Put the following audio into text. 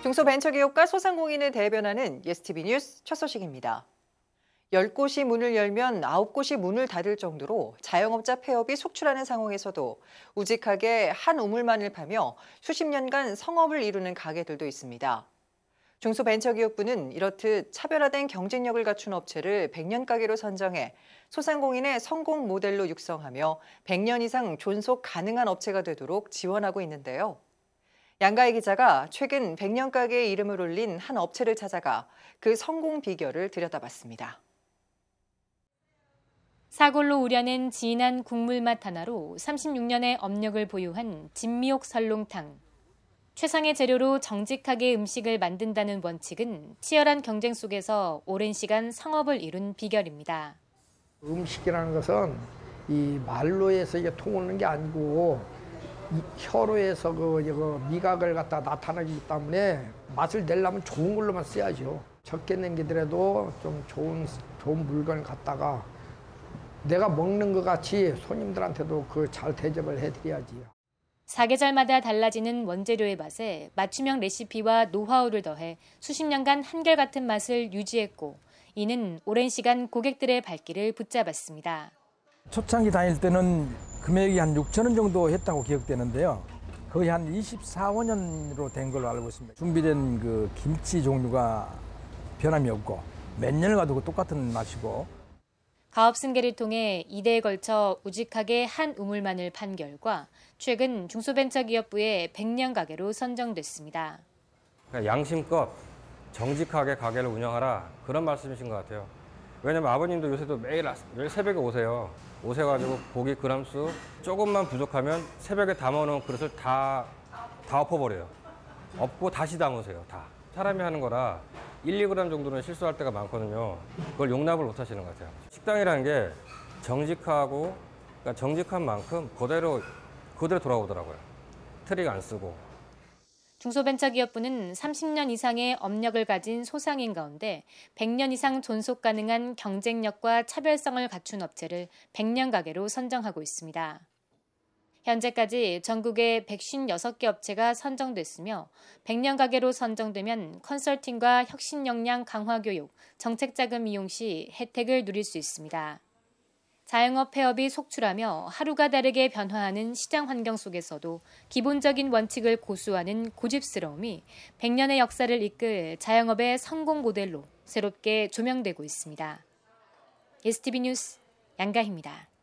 중소벤처기업과 소상공인을 대변하는 예스티비 뉴스 첫 소식입니다. 10곳이 문을 열면 9곳이 문을 닫을 정도로 자영업자 폐업이 속출하는 상황에서도 우직하게 한 우물만을 파며 수십 년간 성업을 이루는 가게들도 있습니다. 중소벤처기업부는 이렇듯 차별화된 경쟁력을 갖춘 업체를 100년 가게로 선정해 소상공인의 성공 모델로 육성하며 100년 이상 존속 가능한 업체가 되도록 지원하고 있는데요. 양가희 기자가 최근 백년가게의 이름을 올린 한 업체를 찾아가 그 성공 비결을 들여다봤습니다. 사골로 우려낸 진한 국물맛 하나로 36년의 업력을 보유한 진미옥 설렁탕. 최상의 재료로 정직하게 음식을 만든다는 원칙은 치열한 경쟁 속에서 오랜 시간 성업을 이룬 비결입니다. 음식이라는 것은 이 말로 해서 통하는 게 아니고 혀로에서 그, 이 미각을 갖다 나타내기 때문에 맛을 내려면 좋은 걸로만 써야죠. 적게 남기더라도 좀 좋은, 좋은 물건을 갖다가 내가 먹는 것 같이 손님들한테도 그 잘 대접을 해드려야지. 요 사계절마다 달라지는 원재료의 맛에 맞춤형 레시피와 노하우를 더해 수십 년간 한결같은 맛을 유지했고 이는 오랜 시간 고객들의 발길을 붙잡았습니다. 초창기 다닐 때는 금액이 한 6천 원 정도 했다고 기억되는데요. 거의 한 24년으로 된 걸로 알고 있습니다. 준비된 그 김치 종류가 변함이 없고 몇 년을 가도 똑같은 맛이고. 가업 승계를 통해 2대에 걸쳐 우직하게 한 우물만을 판 결과 최근 중소벤처기업부의 백년 가게로 선정됐습니다. 그러니까 양심껏 정직하게 가게를 운영하라 그런 말씀이신 것 같아요. 왜냐면 아버님도 요새도 매일, 새벽에 오세요. 오셔가지고 고기 그람수 조금만 부족하면 새벽에 담아놓은 그릇을 다, 다 엎어버려요. 엎고 다시 담으세요, 다. 사람이 하는 거라 1, 2g 정도는 실수할 때가 많거든요. 그걸 용납을 못 하시는 것 같아요. 식당이라는 게 정직하고, 그러니까 정직한 만큼 그대로, 그대로 돌아오더라고요. 트릭 안 쓰고. 중소벤처기업부는 30년 이상의 업력을 가진 소상인 가운데 100년 이상 존속 가능한 경쟁력과 차별성을 갖춘 업체를 100년 가게로 선정하고 있습니다. 현재까지 전국에 156개 업체가 선정됐으며 100년 가게로 선정되면 컨설팅과 혁신 역량 강화 교육, 정책 자금 이용 시 혜택을 누릴 수 있습니다. 자영업 폐업이 속출하며 하루가 다르게 변화하는 시장 환경 속에서도 기본적인 원칙을 고수하는 고집스러움이 100년의 역사를 이끌 자영업의 성공 모델로 새롭게 조명되고 있습니다. STB 뉴스 양가희입니다.